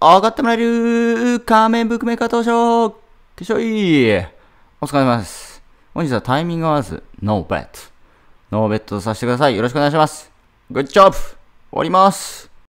上がってもらえる仮面ブックメーカー当初化粧いいお疲れ様です。本日はタイミング合わず、ノーベット。ノーベットとさせてください。よろしくお願いします。グッジョブ終わります